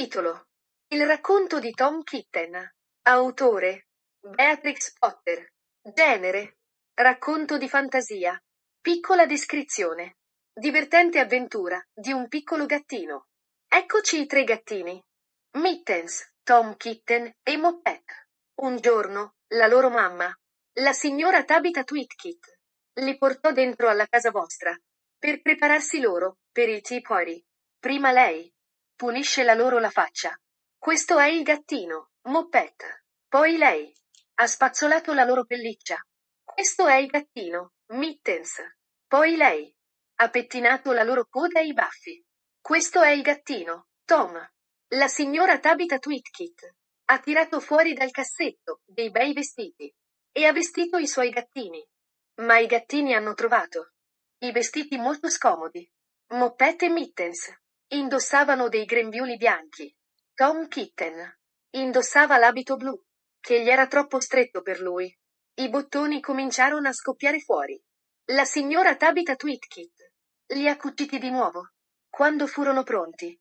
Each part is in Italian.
Titolo: Il racconto di Tom Kitten. Autore: Beatrix Potter. Genere: Racconto di fantasia. Piccola descrizione. Divertente avventura di un piccolo gattino. Eccoci i tre gattini. Mittens, Tom Kitten e Moppet. Un giorno, la loro mamma, la signora Tabitha Twitkit, li portò dentro alla casa vostra per prepararsi loro per il tea party. Prima lei, punisce la loro la faccia. Questo è il gattino, Moppet. Poi lei. Ha spazzolato la loro pelliccia. Questo è il gattino, Mittens. Poi lei. Ha pettinato la loro coda e i baffi. Questo è il gattino, Tom. La signora Tabitha Twitkit ha tirato fuori dal cassetto dei bei vestiti e ha vestito i suoi gattini. Ma i gattini hanno trovato i vestiti molto scomodi. Moppette e Mittens. Indossavano dei grembiuli bianchi. Tom Kitten indossava l'abito blu, che gli era troppo stretto per lui. I bottoni cominciarono a scoppiare fuori. La signora Tabitha Twitkit li ha cuciti di nuovo. Quando furono pronti,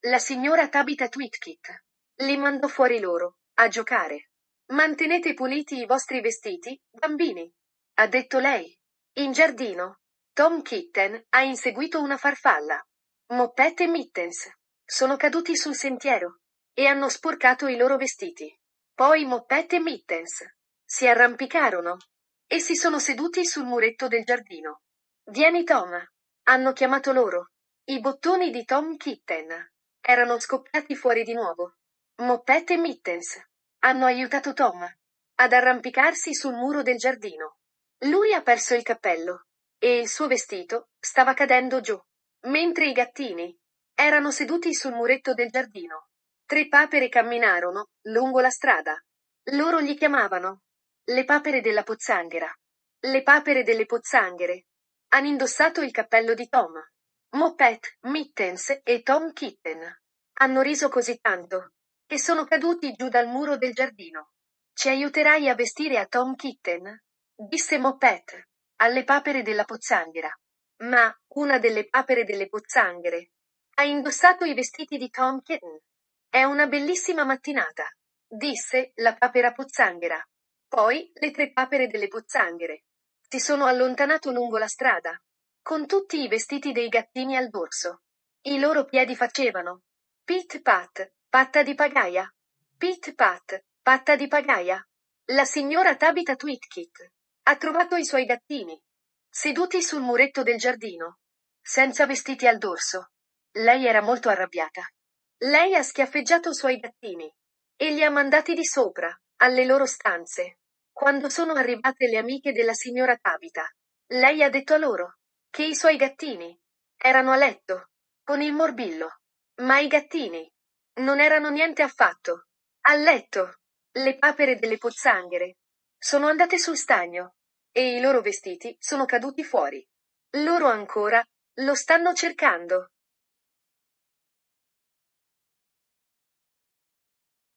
la signora Tabitha Twitkit li mandò fuori loro, a giocare. Mantenete puliti i vostri vestiti, bambini, ha detto lei. In giardino, Tom Kitten ha inseguito una farfalla. Moppet e Mittens. Sono caduti sul sentiero. E hanno sporcato i loro vestiti. Poi Moppet e Mittens. Si arrampicarono. E si sono seduti sul muretto del giardino. Vieni Tom. Hanno chiamato loro. I bottoni di Tom Kitten. Erano scoppiati fuori di nuovo. Moppet e Mittens. Hanno aiutato Tom. Ad arrampicarsi sul muro del giardino. Lui ha perso il cappello. E il suo vestito stava cadendo giù mentre i gattini erano seduti sul muretto del giardino. Tre papere camminarono lungo la strada. Loro li chiamavano le papere della pozzanghera. Le papere delle pozzanghere. Hanno indossato il cappello di Tom. Moppet, Mittens e Tom Kitten. Hanno riso così tanto che sono caduti giù dal muro del giardino. Ci aiuterai a vestire a Tom Kitten? disse Moppet alle papere della pozzanghera. Ma, una delle papere delle pozzanghere, ha indossato i vestiti di Tom Kitten. È una bellissima mattinata, disse la papera pozzanghera. Poi le tre papere delle pozzanghere si sono allontanato lungo la strada, con tutti i vestiti dei gattini al dorso. I loro piedi facevano pit pat, patta di pagaia, pit pat, patta di pagaia. La signora Tabitha Twitkit ha trovato i suoi gattini. Seduti sul muretto del giardino. Senza vestiti al dorso. Lei era molto arrabbiata. Lei ha schiaffeggiato i suoi gattini. E li ha mandati di sopra, alle loro stanze. Quando sono arrivate le amiche della signora Tabita, lei ha detto a loro che i suoi gattini erano a letto, con il morbillo. Ma i gattini non erano niente affatto. A letto. Le papere delle pozzanghere sono andate sul stagno e i loro vestiti sono caduti fuori. Loro ancora lo stanno cercando.